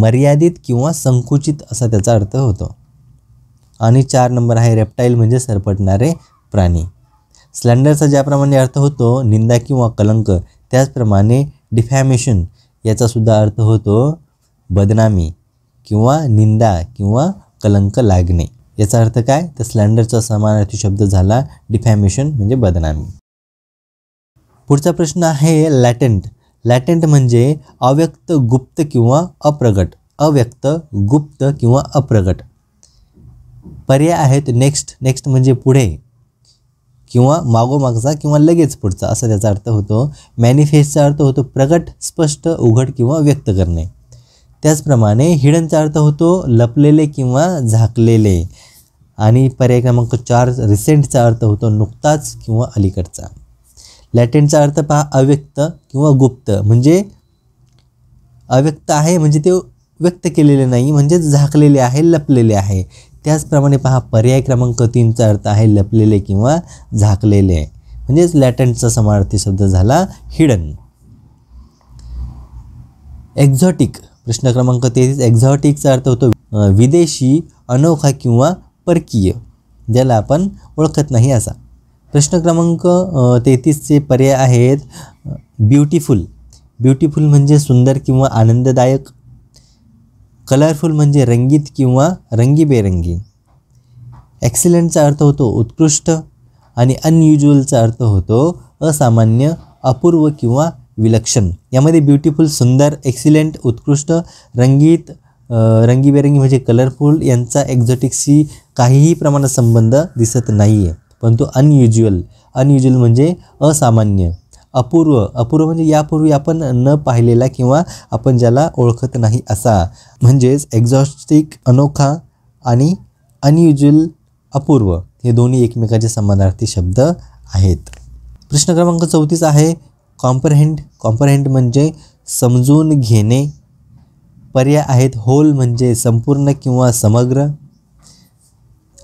मर्यादित किंवा संकुचित असा त्याचा अर्थ होतो आणि चार नंबर आहे रेप्टाईल म्हणजे सरपटणारे प्राणी स्लँडरचा ज्याप्रमाणे अर्थ होतो निंदा किंवा कलंक त्याचप्रमाणे डिफॅमेशन याचासुद्धा अर्थ होतो बदनामी किंवा निंदा किंवा कलंक लागणे याचा अर्थ काय तर स्लँडरचा समानार्थी शब्द झाला डिफॅमेशन म्हणजे बदनामी पुढचा प्रश्न आहे लॅटेंट लॅटेंट म्हणजे अव्यक्त गुप्त किंवा अप्रगट अव्यक्त गुप्त किंवा अप्रगट पर्याय आहेत नेक्स्ट नेक्स्ट म्हणजे पुढे किंवा मागोमागचा किंवा लगेच पुढचा असा त्याचा अर्थ होतो मॅनिफेस्टचा अर्थ होतो प्रगट स्पष्ट उघड किंवा व्यक्त करणे त्याचप्रमाणे हिडनचा अर्थ होतो लपलेले किंवा झाकलेले आणि पर्याय क्रमांक चार रिसेंटचा अर्थ होतो नुकताच किंवा अलीकडचा लॅटेंटचा अर्थ पहा अव्यक्त किंवा गुप्त म्हणजे अव्यक्त आहे म्हणजे ते व्यक्त केलेले नाही म्हणजे झाकलेले आहे लपलेले आहे त्याचप्रमाणे पहा पर्याय क्रमांक तीनचा अर्थ आहे लपलेले किंवा झाकलेले म्हणजेच लॅटंटचा समानार्थी शब्द झाला हिडन एक्झॉटिक प्रश्न क्रमांक तेहतीस एक्झॉटिकचा अर्थ होतो विदेशी अनोखा किंवा परकीय ज्याला आपण ओळखत नाही असा प्रश्न क्रमांक तेहतीसचे पर्याय आहेत ब्युटिफुल ब्युटिफुल म्हणजे सुंदर किंवा आनंददायक कलरफुल म्हणजे रंगीत किंवा रंगीबेरंगी ॲक्सिलेंटचा अर्थ होतो उत्कृष्ट आणि अनयुज्युअलचा अर्थ होतो असामान्य अपूर्व किंवा विलक्षण यामध्ये ब्युटिफुल सुंदर एक्सिलेंट उत्कृष्ट रंगीत रंगीबेरंगी म्हणजे कलरफुल यांचा एक्झॉटिकशी काहीही प्रमाणात संबंध दिसत नाही आहे परंतु अनयुज्युअल अनयुज्युअल म्हणजे असामान्य अपूर्व अपूर्व म्हणजे यापूर्वी आपण न पाहिलेला किंवा आपण ज्याला ओळखत नाही असा म्हणजेच एक्झॉस्टिक अनोखा आणि अनयुज्युअल अपूर्व हे दोन्ही एकमेकाचे समानार्थी शब्द आहेत प्रश्न क्रमांक चौतीस आहे कॉम्परहेंड कॉम्प्रहेंड म्हणजे समजून घेणे पर्याय आहेत होल म्हणजे संपूर्ण किंवा समग्र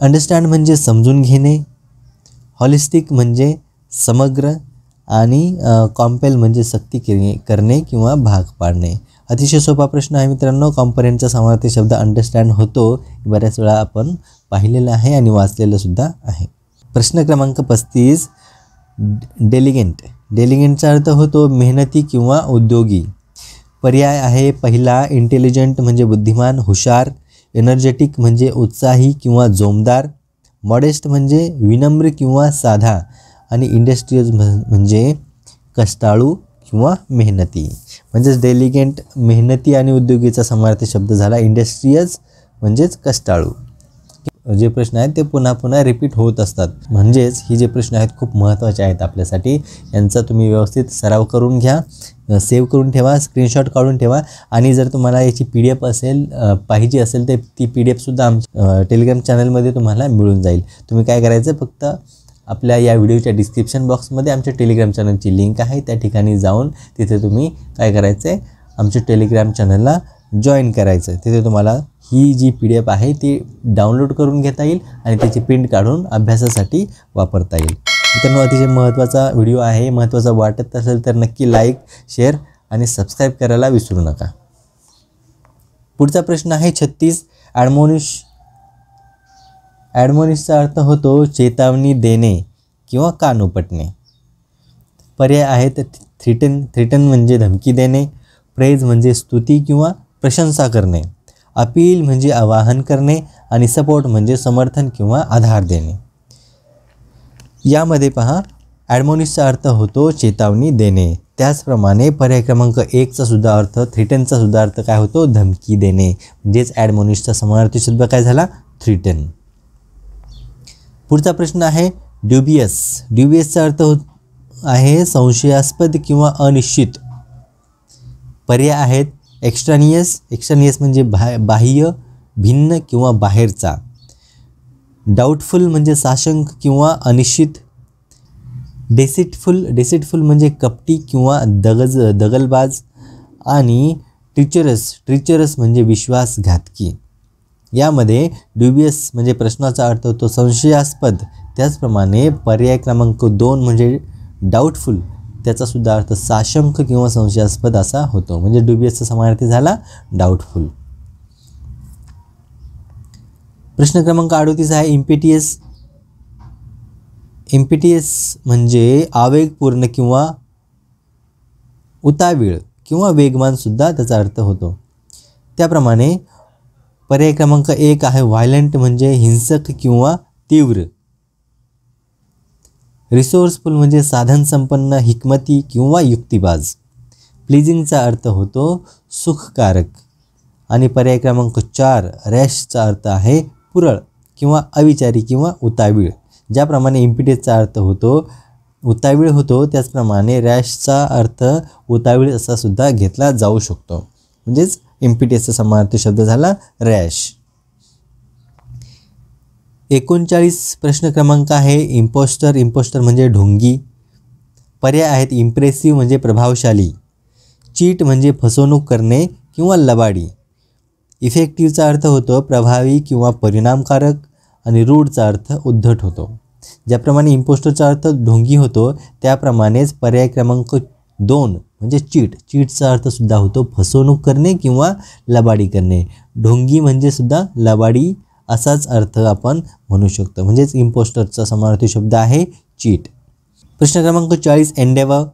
अंडरस्टँड म्हणजे समजून घेणे हॉलिस्टिक म्हणजे समग्र आणि कॉम्पेल म्हणजे सक्ती के करणे किंवा भाग पाडणे अतिशय सोपा प्रश्न आहे मित्रांनो कॉम्पनेंटचा समानार्थी शब्द अंडरस्टँड होतो बऱ्याच वेळा आपण पाहिलेला आहे आणि वाचलेलं सुद्धा आहे प्रश्न क्रमांक पस्तीस डेलिगेंट डेलिगेंटचा अर्थ होतो मेहनती किंवा उद्योगी पर्याय आहे पहिला इंटेलिजंट म्हणजे बुद्धिमान हुशार एनर्जेटिक म्हणजे उत्साही किंवा जोमदार मॉडेस्ट म्हणजे विनम्र किंवा साधा आणि इंडस्ट्रीज म्हणजे कष्टाळू किंवा मेहनती म्हणजेच डेलिगेंट मेहनती आणि उद्योगीचा समानार्थी शब्द झाला इंडस्ट्रीयज म्हणजेच कष्टाळू जे प्रश्न आहेत ते पुन्हा पुन्हा रिपीट होत असतात म्हणजेच ही जे प्रश्न आहेत खूप महत्त्वाचे आहेत आपल्यासाठी यांचा तुम्ही व्यवस्थित सराव करून घ्या सेव्ह करून ठेवा स्क्रीनशॉट काढून ठेवा आणि जर तुम्हाला याची पी डी एफ असेल पाहिजे असेल तर ती पी डी एफसुद्धा आम टेलिग्राम चॅनलमध्ये तुम्हाला मिळून जाईल तुम्ही काय करायचं फक्त आपल्या या व्हिडिओच्या डिस्क्रिप्शन बॉक्समध्ये आमच्या टेलिग्राम चॅनलची लिंक आहे त्या ठिकाणी जाऊन तिथे तुम्ही काय करायचं आहे आमच्या टेलिग्राम चॅनलला जॉईन करायचं आहे तिथे तुम्हाला ही जी पी डी एफ आहे ती डाउनलोड करून घेता येईल आणि त्याची प्रिंट काढून अभ्यासासाठी वापरता येईल मित्रांनो अतिशय महत्त्वाचा व्हिडिओ आहे महत्त्वाचा वाटत असेल तर नक्की लाईक शेअर आणि सबस्क्राईब करायला विसरू नका पुढचा प्रश्न आहे छत्तीस ॲडमोनिश ॲडमोनिसचा अर्थ होतो चेतावणी देणे किंवा कान उपटणे पर्याय आहेत थ्रिटन थ्रिटन म्हणजे धमकी देणे प्रेज म्हणजे स्तुती किंवा प्रशंसा करणे अपील म्हणजे आवाहन करणे आणि सपोर्ट म्हणजे समर्थन किंवा आधार देणे यामध्ये पहा ॲडमोनिसचा अर्थ होतो चेतावणी देणे त्याचप्रमाणे पर्याय क्रमांक एकचा सुद्धा अर्थ थ्रिटनचा सुद्धा अर्थ काय होतो धमकी देणे म्हणजेच ॲडमोनिशचा समानार्थी शब्द काय झाला थ्रिटन पुढचा प्रश्न आहे ड्युबियस ड्युबियसचा अर्थ हो आहे संशयास्पद किंवा अनिश्चित पर्याय आहेत एक्स्ट्रानियस एक्स्ट्रानियस म्हणजे बाह्य बाह्य भिन्न किंवा बाहेरचा डाऊटफुल म्हणजे साशंक किंवा अनिश्चित डेसिटफुल डेसिटफुल म्हणजे कपटी किंवा दगज दगलबाज आणि ट्रिचरस ट्रिचरस म्हणजे विश्वासघातकी यामध्ये ड्युबियस म्हणजे प्रश्नाचा अर्थ होतो संशयास्पद त्याचप्रमाणे पर्याय क्रमांक दोन म्हणजे डाऊटफुल सुद्धा अर्थ साशंक किंवा संशयास्पद असा होतो म्हणजे ड्युबियसचा समानार्थी झाला डाऊटफुल प्रश्न क्रमांक अडोतीस आहे इम्पिटियस इम्पिटियस म्हणजे आवेगपूर्ण किंवा उतावीळ किंवा सुद्धा त्याचा अर्थ होतो त्याप्रमाणे पर्याय क्रमांक एक आहे व्हायलंट म्हणजे हिंसक किंवा तीव्र रिसोर्सफुल म्हणजे साधन संपन्न हिकमती किंवा युक्तिबाज प्लीजिंगचा अर्थ होतो सुखकारक आणि पर्याय क्रमांक चार रॅशचा अर्थ आहे पुरळ किंवा अविचारी किंवा उतावीळ ज्याप्रमाणे इम्पिटेजचा अर्थ होतो उतावीळ होतो त्याचप्रमाणे रॅशचा अर्थ उतावीळ असा सुद्धा घेतला जाऊ शकतो म्हणजेच एमपीटीएसचा समानार्थी शब्द झाला रॅश एकोणचाळीस प्रश्न क्रमांक आहे इम्पोस्टर इम्पोस्टर म्हणजे ढोंगी पर्याय आहेत इम्प्रेसिव्ह म्हणजे प्रभावशाली चीट म्हणजे फसवणूक करणे किंवा लबाडी इफेक्टिव्हचा अर्थ होतो प्रभावी किंवा परिणामकारक आणि रूढचा अर्थ उद्धट होतो ज्याप्रमाणे इम्पोस्टरचा अर्थ ढोंगी होतो त्याप्रमाणेच पर्याय क्रमांक दोन म्हणजे चीट चीटचा अर्थसुद्धा होतो फसवणूक करणे किंवा लबाडी करणे ढोंगी म्हणजे सुद्धा लबाडी असाच अर्थ आपण म्हणू शकतो म्हणजेच इम्पोस्टरचा समानार्थी शब्द आहे चीट प्रश्न क्रमांक चाळीस एंडेवर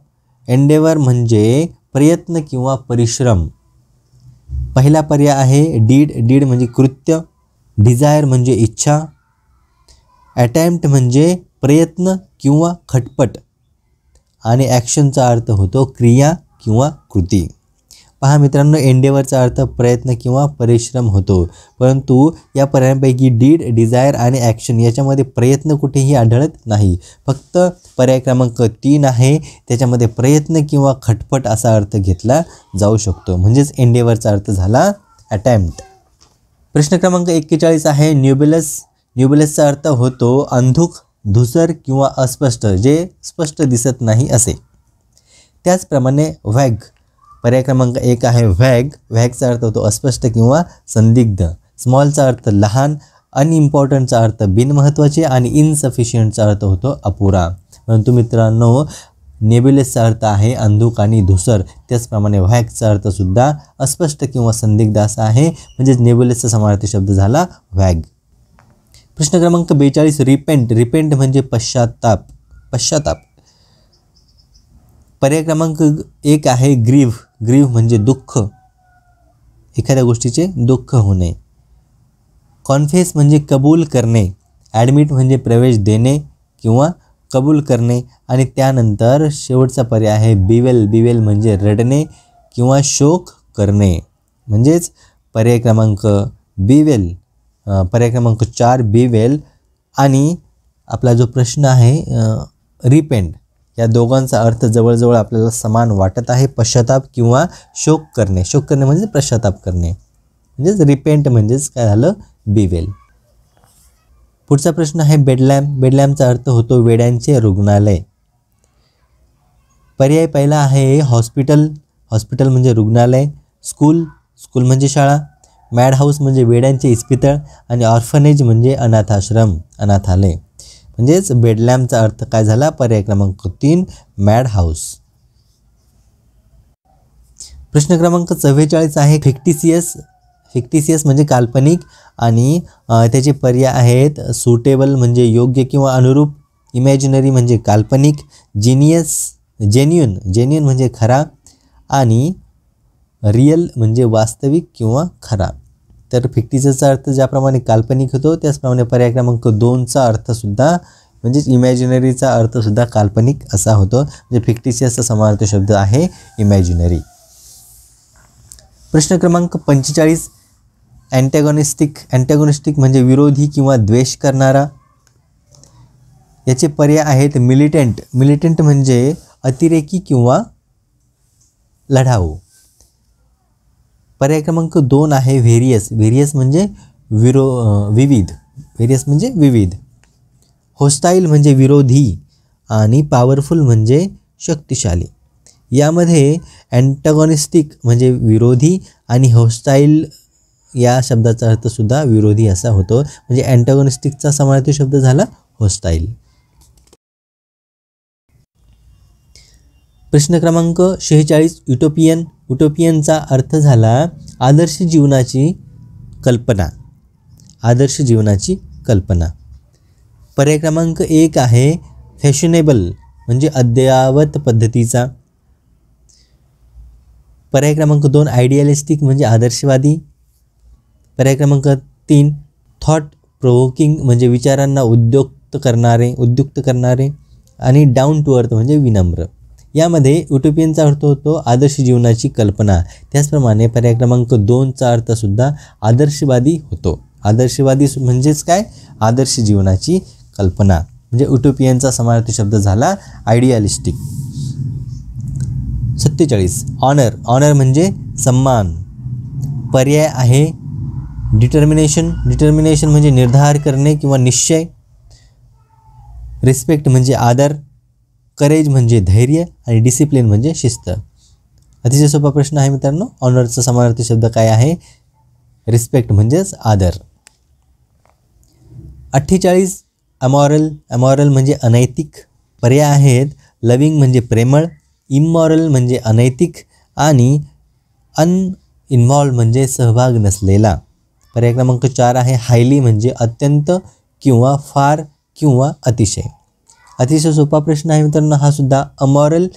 एंडेवर म्हणजे प्रयत्न किंवा परिश्रम पहिला पर्याय आहे डीड डीड म्हणजे कृत्य डिझायर म्हणजे इच्छा अटेम्प्ट म्हणजे प्रयत्न किंवा खटपट आणि ॲक्शनचा अर्थ होतो क्रिया किंवा कृती पहा मित्रांनो एंडेवरचा अर्थ प्रयत्न किंवा परिश्रम होतो परंतु या पर्यायांपैकी डीड डिझायर आणि ॲक्शन याच्यामध्ये प्रयत्न कुठेही आढळत नाही फक्त पर्याय क्रमांक तीन आहे त्याच्यामध्ये प्रयत्न किंवा खटपट असा अर्थ घेतला जाऊ शकतो म्हणजेच एंडेवरचा अर्थ झाला अटॅम्प्ट प्रश्न क्रमांक एक्केचाळीस आहे न्यूबेलस न्यूबेलसचा अर्थ होतो अंधुक धुसर किंवा अस्पष्ट जे स्पष्ट दिसत नाही असे त्याचप्रमाणे व्हॅग पर्याय क्रमांक एक आहे व्हॅग व्हॅगचा अर्थ होतो अस्पष्ट किंवा संदिग्ध स्मॉलचा अर्थ लहान अनइम्पॉर्टंटचा अर्थ बिनमहत्त्वाचे आणि इनसफिशियंटचा अर्थ होतो अपुरा परंतु मित्रांनो नेब्युलेसचा अर्थ आहे अंधुक आणि धुसर त्याचप्रमाणे व्हॅगचा अर्थसुद्धा अस्पष्ट किंवा संदिग्ध असा आहे म्हणजेच नेब्युलेसचा समानार्थी शब्द झाला व्हॅग प्रश्न क्रमांक बेचाळीस रिपेंट रिपेंट म्हणजे पश्चाताप पश्चाताप पर्याय क्रमांक एक आहे ग्रीव ग्रीव म्हणजे दुःख एखाद्या गोष्टीचे दुःख होणे कॉन्फेस म्हणजे कबूल करणे ॲडमिट म्हणजे प्रवेश देणे किंवा कबूल करणे आणि त्यानंतर शेवटचा पर्याय आहे बिवेल बिवेल म्हणजे रडणे किंवा शोक करणे म्हणजेच पर्याय क्रमांक बिवेल पर्याय क्रमांक चार वेल आणि आपला जो प्रश्न आहे रिपेंट या दोघांचा अर्थ जवळजवळ आपल्याला समान वाटत आहे पश्चाताप किंवा शोक करणे शोक करणे म्हणजे पश्चाताप करणे म्हणजेच रिपेंट म्हणजेच काय झालं वेल पुढचा प्रश्न आहे बेडलॅम बेडलॅमचा अर्थ होतो वेड्यांचे रुग्णालय पर्याय पहिला आहे हॉस्पिटल हॉस्पिटल म्हणजे रुग्णालय स्कूल स्कूल म्हणजे शाळा मॅड हाऊस म्हणजे वेड्यांचे इस्पितळ आणि ऑर्फनेज म्हणजे अनाथाश्रम अनाथालय म्हणजेच बेडलॅमचा अर्थ काय झाला पर्याय क्रमांक तीन मॅड हाऊस प्रश्न क्रमांक चव्वेचाळीस आहे फिक्टिसियस फिक्टिसियस म्हणजे काल्पनिक आणि त्याचे पर्याय आहेत सुटेबल म्हणजे योग्य किंवा अनुरूप इमॅजिनरी म्हणजे काल्पनिक जिनियस जेन्युन जेन्युन म्हणजे खरा आणि रियल म्हणजे वास्तविक किंवा खरा तर फिक्टीजचा अर्थ ज्याप्रमाणे काल्पनिक होतो त्याचप्रमाणे पर्याय क्रमांक दोनचा अर्थसुद्धा म्हणजेच इमॅजिनरीचा अर्थसुद्धा काल्पनिक असा होतो म्हणजे फिक्टिशियसचा समार्थ शब्द आहे इमॅजिनरी प्रश्न क्रमांक पंचेचाळीस अँटॅगॉनिस्टिक अँटॅगॉनिस्टिक म्हणजे विरोधी किंवा द्वेष करणारा याचे पर्याय आहेत मिलिटंट मिलिटंट म्हणजे अतिरेकी किंवा लढाऊ पर्याय क्रमांक दोन आहे व्हेरियस व्हेरियस म्हणजे विरो विविध व्हेरियस म्हणजे विविध होस्टाईल म्हणजे विरोधी आणि पॉवरफुल म्हणजे शक्तिशाली यामध्ये अँटागॉनिस्टिक म्हणजे विरोधी आणि होस्टाईल या शब्दाचा अर्थसुद्धा विरोधी असा होतो म्हणजे अँटगॉनिस्टिकचा समानार्थी शब्द झाला होस्टाईल प्रश्न क्रमांक शेहेचाळीस युटोपियन उटोपियनचा अर्थ झाला आदर्श जीवनाची कल्पना आदर्श जीवनाची कल्पना पर्याय क्रमांक एक आहे फॅशनेबल म्हणजे अद्ययावत पद्धतीचा पर्याय क्रमांक दोन आयडियालिस्टिक म्हणजे आदर्शवादी पर्याय क्रमांक तीन थॉट प्रोवोकिंग म्हणजे विचारांना उद्युक्त करणारे उद्युक्त करणारे आणि डाऊन टू अर्थ म्हणजे विनम्र यामध्ये उटोपियनचा अर्थ होतो आदर्श जीवनाची कल्पना त्याचप्रमाणे पर्याय क्रमांक दोनचा अर्थसुद्धा आदर्शवादी होतो आदर्शवादी म्हणजेच काय आदर्श जीवनाची कल्पना म्हणजे उटोपियनचा समानार्थी शब्द झाला आयडियालिस्टिक सत्तेचाळीस ऑनर ऑनर म्हणजे सन्मान पर्याय आहे डिटर्मिनेशन डिटर्मिनेशन म्हणजे निर्धार करणे किंवा निश्चय रिस्पेक्ट म्हणजे आदर करेज म्हणजे धैर्य आणि डिसिप्लिन म्हणजे शिस्त अतिशय सोपा प्रश्न आहे मित्रांनो ऑनरचा समानार्थी शब्द काय आहे रिस्पेक्ट म्हणजेच आदर अठ्ठेचाळीस अमॉरल अमॉरल म्हणजे अनैतिक पर्याय आहेत लविंग म्हणजे प्रेमळ इमॉरल म्हणजे अनैतिक आणि अनइन्व्हॉल्व म्हणजे सहभाग नसलेला पर्याय क्रमांक चार आहे हायली म्हणजे अत्यंत किंवा फार किंवा अतिशय अतिशय सोपा प्रश्न आहे मित्रांनो हा सुद्धा अमॉरल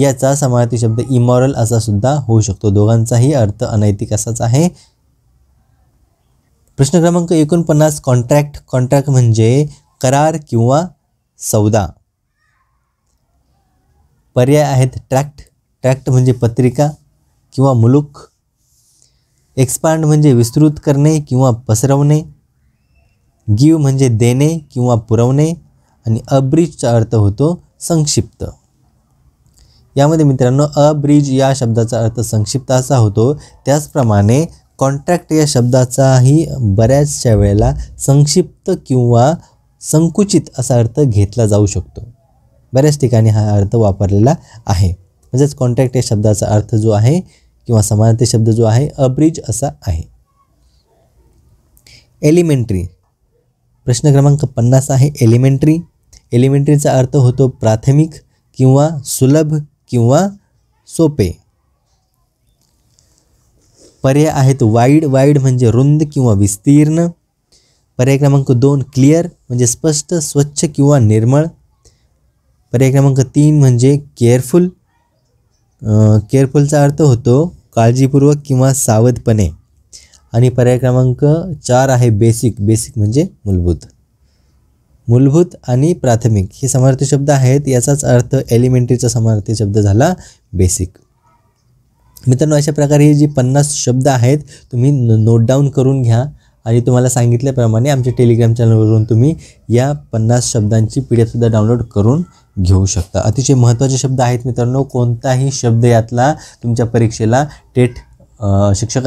याचा समानार्थी शब्द इमॉरल असा सुद्धा होऊ शकतो दोघांचाही अर्थ अनैतिक असाच आहे प्रश्न क्रमांक एकोणपन्नास कॉन्ट्रॅक्ट कॉन्ट्रॅक्ट म्हणजे करार किंवा सौदा पर्याय आहेत ट्रॅक्ट ट्रॅक्ट म्हणजे पत्रिका किंवा मुलूक एक्सपांड म्हणजे विस्तृत करणे किंवा पसरवणे गिव म्हणजे देणे किंवा पुरवणे आणि अब्रिजचा अर्थ होतो संक्षिप्त यामध्ये मित्रांनो अब्रिज या शब्दाचा अर्थ संक्षिप्त असा होतो त्याचप्रमाणे कॉन्ट्रॅक्ट या शब्दाचाही बऱ्याचशा वेळेला संक्षिप्त किंवा संकुचित असा अर्थ घेतला जाऊ शकतो बऱ्याच ठिकाणी हा अर्थ वापरलेला आहे म्हणजेच कॉन्ट्रॅक्ट या शब्दाचा अर्थ जो आहे किंवा समानते शब्द जो आहे अब्रिज असा आहे एलिमेंटरी प्रश्न क्रमांक पन्नास आहे एलिमेंटरी एलिमेंटरीचा अर्थ होतो प्राथमिक किंवा सुलभ किंवा सोपे पर्याय आहेत वाईड वाईड म्हणजे रुंद किंवा विस्तीर्ण पर्याय क्रमांक दोन क्लिअर म्हणजे स्पष्ट स्वच्छ किंवा निर्मळ पर्याय क्रमांक तीन म्हणजे केअरफुल केअरफुलचा अर्थ होतो काळजीपूर्वक किंवा सावधपणे आणि पर्याय क्रमांक चार आहे बेसिक बेसिक म्हणजे मूलभूत मूलभूत आणि प्राथमिक हे समानार्थी शब्द आहेत याचाच अर्थ एलिमेंटरीचा समानार्थी शब्द झाला बेसिक मित्रांनो अशा प्रकारे हे जे पन्नास शब्द आहेत तुम्ही नोट डाऊन करून घ्या आणि तुम्हाला सांगितल्याप्रमाणे आमच्या टेलिग्राम चॅनलवरून तुम्ही या पन्नास शब्दांची पी डी एफसुद्धा डाउनलोड करून घेऊ शकता अतिशय महत्त्वाचे शब्द आहेत मित्रांनो कोणताही शब्द यातला तुमच्या परीक्षेला टेट शिक्षक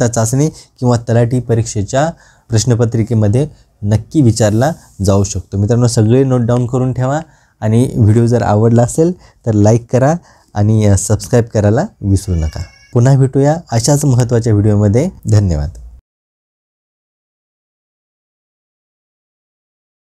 चाचणी किंवा तलाठी परीक्षेच्या प्रश्नपत्रिकेमध्ये नक्की विचारला जाऊ शकतो मित्रांनो सगळे नोट डाऊन करून ठेवा आणि व्हिडिओ जर आवडला असेल तर लाईक करा आणि सबस्क्राईब करायला विसरू नका पुन्हा भेटूया अशाच महत्त्वाच्या व्हिडिओमध्ये धन्यवाद